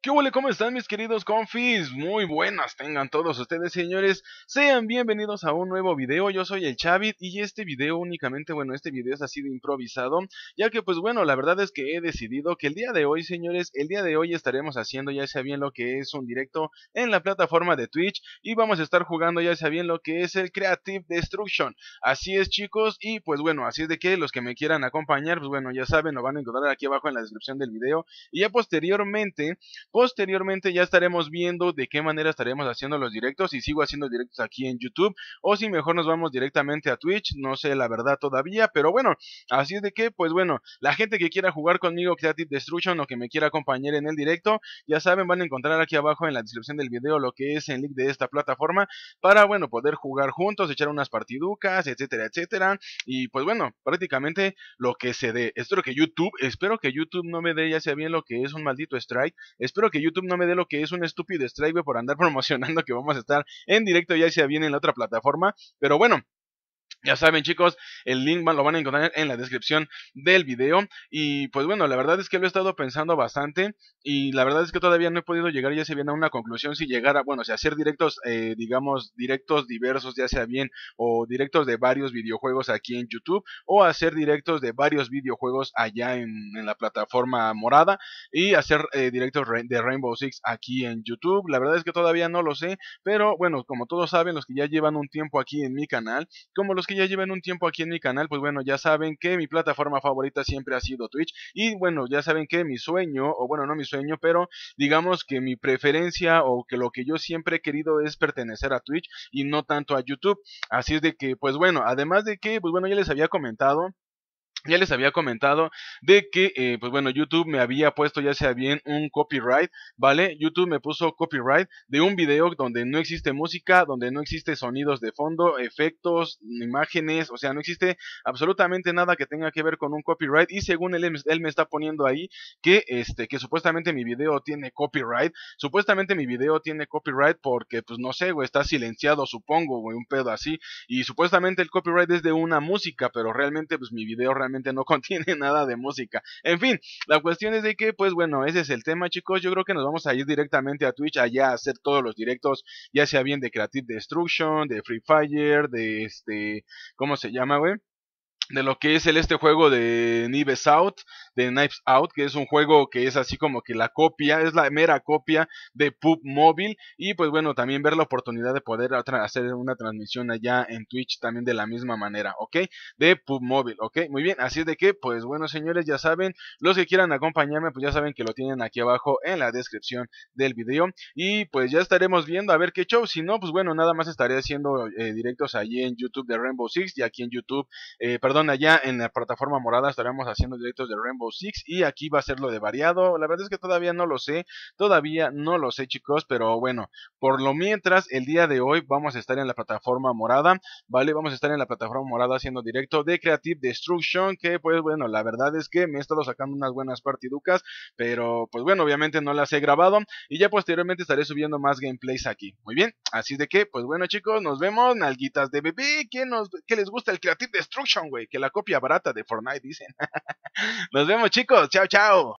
¿Qué huele? ¿Cómo están mis queridos confis? Muy buenas tengan todos ustedes señores Sean bienvenidos a un nuevo video, yo soy el Chavit Y este video únicamente, bueno este video ha sido improvisado Ya que pues bueno, la verdad es que he decidido que el día de hoy señores El día de hoy estaremos haciendo ya sea bien lo que es un directo en la plataforma de Twitch Y vamos a estar jugando ya sea bien lo que es el Creative Destruction Así es chicos, y pues bueno, así es de que los que me quieran acompañar Pues bueno, ya saben, lo van a encontrar aquí abajo en la descripción del video Y ya posteriormente Posteriormente ya estaremos viendo de qué manera estaremos haciendo los directos, si sigo haciendo directos aquí en YouTube o si mejor nos vamos directamente a Twitch, no sé la verdad todavía, pero bueno, así es de que, pues bueno, la gente que quiera jugar conmigo Creative Destruction o que me quiera acompañar en el directo, ya saben, van a encontrar aquí abajo en la descripción del video lo que es el link de esta plataforma para, bueno, poder jugar juntos, echar unas partiducas, etcétera, etcétera, y pues bueno, prácticamente lo que se dé. Espero que YouTube, espero que YouTube no me dé ya sea bien lo que es un maldito strike, espero que YouTube no me dé lo que es un estúpido strike, por andar promocionando que vamos a estar en directo ya sea bien en la otra plataforma. Pero bueno, ya saben chicos, el link lo van a encontrar en la descripción del video y pues bueno, la verdad es que lo he estado pensando bastante y la verdad es que todavía no he podido llegar ya se viene a una conclusión si llegara, bueno, si hacer directos, eh, digamos, directos diversos ya sea bien o directos de varios videojuegos aquí en YouTube o hacer directos de varios videojuegos allá en, la plataforma morada y hacer eh, directos de Rainbow Six aquí en YouTube, la verdad es que todavía no lo sé, pero bueno, como todos saben, los que ya llevan un tiempo aquí en mi canal, como los que ya lleven un tiempo aquí en mi canal, pues bueno, ya saben que mi plataforma favorita siempre ha sido Twitch. Y bueno, ya saben que mi sueño, o bueno, no mi sueño, pero digamos que mi preferencia o que lo que yo siempre he querido es pertenecer a Twitch y no tanto a YouTube. Así es de que, pues bueno, además de que, pues bueno, ya les había comentado ya les había comentado de que, eh, pues bueno, YouTube me había puesto ya sea bien un copyright, ¿vale? YouTube me puso copyright de un video donde no existe música, donde no existe sonidos de fondo, efectos, imágenes, o sea, no existe absolutamente nada que tenga que ver con un copyright. Y según él, me está poniendo ahí que, este, que supuestamente mi video tiene copyright. Supuestamente mi video tiene copyright porque, pues no sé, güey, está silenciado, supongo, güey, un pedo así. Y supuestamente el copyright es de una música, pero realmente, pues mi video realmente no contiene nada de música. En fin, la cuestión es de que, pues bueno, ese es el tema, chicos. Yo creo que nos vamos a ir directamente a Twitch allá a hacer todos los directos, ya sea bien de Creative Destruction, de Free Fire, de este, ¿cómo se llama, güey? de lo que es el, este juego de Knives Out, de Knives Out, que es un juego que es así como que la copia, es la mera copia de Pub Y pues bueno, también ver la oportunidad de poder hacer una transmisión allá en Twitch también de la misma manera, ¿ok? De Pub ¿ok? Muy bien, así es de que, pues bueno, señores, ya saben, los que quieran acompañarme, pues ya saben que lo tienen aquí abajo en la descripción del video. Y pues ya estaremos viendo a ver qué show, si no, pues bueno, nada más estaré haciendo eh, directos allí en YouTube de Rainbow Six y aquí en YouTube, eh, perdón allá en la plataforma morada estaremos haciendo directos de Rainbow Six y aquí va a ser lo de variado. La verdad es que todavía no lo sé, todavía no lo sé chicos, pero bueno, por lo mientras el día de hoy vamos a estar en la plataforma morada, ¿vale? Vamos a estar en la plataforma morada haciendo directo de Creative Destruction, que pues bueno, la verdad es que me he estado sacando unas buenas partiducas, pero pues bueno, obviamente no las he grabado y ya posteriormente estaré subiendo más gameplays aquí. Muy bien, así de que pues bueno chicos, nos vemos, nalguitas de bebé, que nos, que les gusta el Creative Destruction, güey? que la copia barata de Fortnite, dicen. Nos vemos, chicos. Chao, chao.